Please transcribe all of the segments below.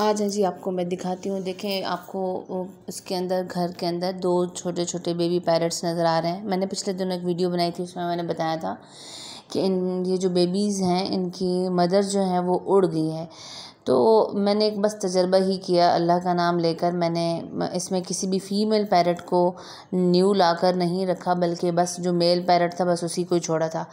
आ जाए जी आपको मैं दिखाती हूँ देखें आपको उसके अंदर घर के अंदर दो छोटे छोटे बेबी पैरट्स नज़र आ रहे हैं मैंने पिछले दिनों एक वीडियो बनाई थी उसमें मैंने बताया था कि इन ये जो बेबीज़ हैं इनकी मदर जो है वो उड़ गई है तो मैंने एक बस तजर्बा ही किया अल्लाह का नाम लेकर मैंने इसमें किसी भी फ़ीमेल पैरट को न्यू लाकर नहीं रखा बल्कि बस जो मेल पैरट था बस उसी को ही छोड़ा था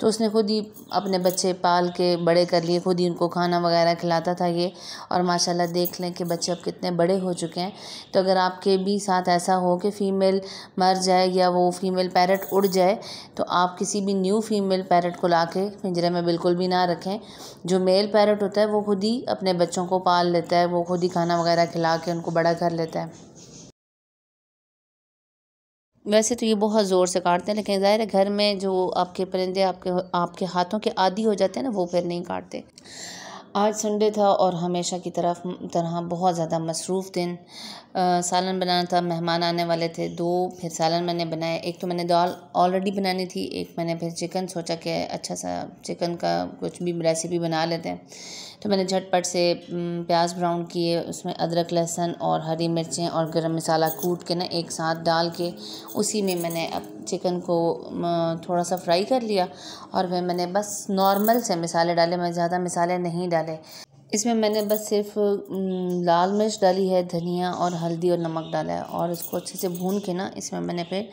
तो उसने खुद ही अपने बच्चे पाल के बड़े कर लिए खुद ही उनको खाना वगैरह खिलाता था ये और माशाल्लाह देख लें कि बच्चे अब कितने बड़े हो चुके हैं तो अगर आपके भी साथ ऐसा हो कि फ़ीमेल मर जाए या वो फ़ीमेल पैरट उड़ जाए तो आप किसी भी न्यू फ़ीमेल पैरट को ला के पिंजरे में बिल्कुल भी ना रखें जो मेल पैरट होता है वो खुद ही अपने बच्चों को पाल लेता है वो खुद ही खाना वगैरह खिला के उनको बड़ा कर लेता है वैसे तो ये बहुत ज़ोर से काटते हैं लेकिन ज़ाहिर है घर में जो आपके परिंदे आपके आपके हाथों के आदि हो जाते हैं ना वो फिर नहीं काटते आज संडे था और हमेशा की तरफ तरह बहुत ज़्यादा मसरूफ़ दिन आ, सालन बनाना था मेहमान आने वाले थे दो फिर सालन मैंने बनाया एक तो मैंने दाल ऑलरेडी बनानी थी एक मैंने फिर चिकन सोचा कि अच्छा सा चिकन का कुछ भी रेसिपी बना लेते हैं तो मैंने झटपट से प्याज ब्राउन किए उसमें अदरक लहसुन और हरी मिर्चें और गर्म मसाला कूट के ना एक साथ डाल के उसी में मैंने अब चिकन को थोड़ा सा फ्राई कर लिया और वह मैंने बस नॉर्मल से मिसाले डाले मैं ज़्यादा मिसाले नहीं डाले इसमें मैंने बस सिर्फ लाल मिर्च डाली है धनिया और हल्दी और नमक डाला है और इसको अच्छे से भून के ना इसमें मैंने फिर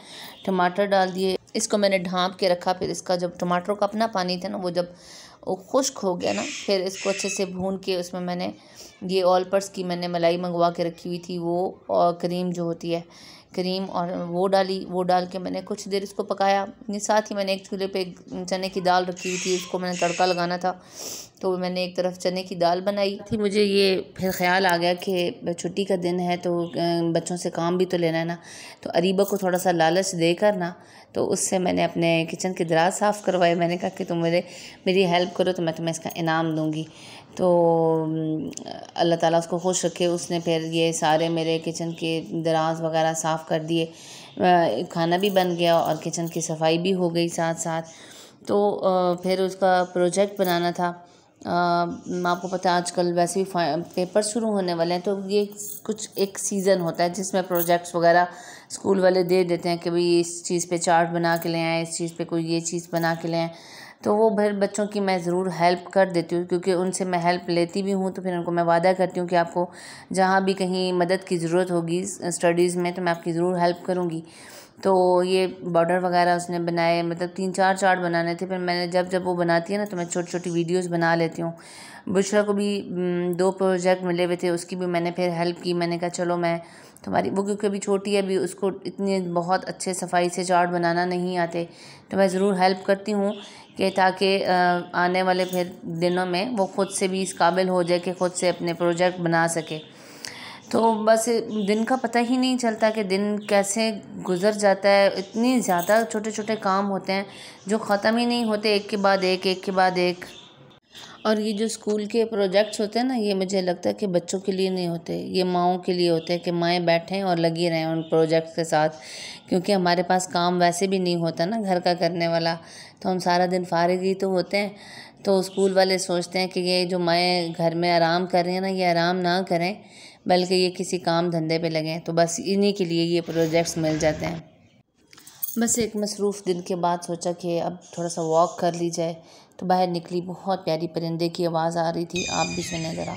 टमाटर डाल दिए इसको मैंने ढाँप के रखा फिर इसका जब टमाटरों का अपना पानी था ना वो जब वो खुश्क हो गया ना फिर इसको अच्छे से भून के उसमें मैंने ये ऑलपर्स की मैंने मलाई मंगवा के रखी हुई थी वो और क्रीम जो होती है क्रीम और वो डाली वो डाल के मैंने कुछ देर इसको पकाया साथ ही मैंने एक चूल्हे पे चने की दाल रखी हुई थी उसको मैंने तड़का लगाना था तो मैंने एक तरफ चने की दाल बनाई थी मुझे ये फिर ख्याल आ गया कि छुट्टी का दिन है तो बच्चों से काम भी तो लेना है ना तो अरीबा को थोड़ा सा लालच देकर ना तो उससे मैंने अपने किचन के दराज साफ़ करवाए मैंने कहा कि तुम मेरे मेरी हेल्प करो तो मैं तुम्हें इसका इनाम दूँगी तो अल्लाह ताला उसको खुश रखे उसने फिर ये सारे मेरे किचन के दराज वगैरह साफ़ कर दिए खाना भी बन गया और किचन की सफाई भी हो गई साथ साथ तो फिर उसका प्रोजेक्ट बनाना था आपको पता है आजकल वैसे भी पेपर शुरू होने वाले हैं तो ये कुछ एक सीज़न होता है जिसमें प्रोजेक्ट्स वगैरह स्कूल वाले दे देते हैं कि भाई इस चीज़ पे चार्ट बना के ले आएँ इस चीज़ पे कोई ये चीज़ बना के ले आएँ तो वो भर बच्चों की मैं ज़रूर हेल्प कर देती हूँ क्योंकि उनसे मैं हेल्प लेती भी हूँ तो फिर उनको मैं वादा करती हूँ कि आपको जहाँ भी कहीं मदद की ज़रूरत होगी स्टडीज़ में तो मैं आपकी ज़रूर हेल्प करूँगी तो ये बॉर्डर वगैरह उसने बनाए मतलब तीन चार चार्ट बनाने थे फिर मैंने जब जब वो बनाती है ना तो मैं छोटी छोटी वीडियोस बना लेती हूँ बुशरा को भी दो प्रोजेक्ट मिले हुए थे उसकी भी मैंने फिर हेल्प की मैंने कहा चलो मैं तुम्हारी वो क्योंकि अभी छोटी है अभी उसको इतने बहुत अच्छे सफाई से चार्ट बनाना नहीं आते तो मैं ज़रूर हेल्प करती हूँ कि ताकि आने वाले फिर दिनों में वो ख़ुद से भी इस काबिल हो जाए कि ख़ुद से अपने प्रोजेक्ट बना सके तो बस दिन का पता ही नहीं चलता कि दिन कैसे गुजर जाता है इतनी ज़्यादा छोटे छोटे काम होते हैं जो ख़त्म ही नहीं होते एक के बाद एक एक के बाद एक और ये जो स्कूल के प्रोजेक्ट्स होते हैं ना ये मुझे लगता है कि बच्चों के लिए नहीं होते ये माओं के लिए होते हैं कि माएँ बैठें और लगी रहें उन प्रोजेक्ट्स के साथ क्योंकि हमारे पास काम वैसे भी नहीं होता ना घर का करने वाला तो हम सारा दिन फारग ही तो होते हैं तो स्कूल वाले सोचते हैं कि ये जो माएँ घर में आराम कर रही हैं ना ये आराम ना करें बल्कि ये किसी काम धंधे पे लगें तो बस इन्हीं के लिए ये प्रोजेक्ट्स मिल जाते हैं बस एक मसरूफ़ दिन के बाद सोचा कि अब थोड़ा सा वॉक कर ली जाए तो बाहर निकली बहुत प्यारी परिंदे की आवाज़ आ रही थी आप भी सुने ज़रा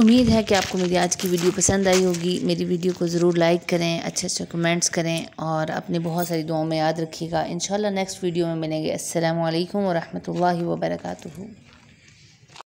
उम्मीद है कि आपको मेरी आज की वीडियो पसंद आई होगी मेरी वीडियो को ज़रूर लाइक करें अच्छे अच्छे कमेंट्स करें और अपने बहुत सारी दुआओं में याद रखिएगा इन नेक्स्ट वीडियो में मिलेंगे असल वरहमल वर्का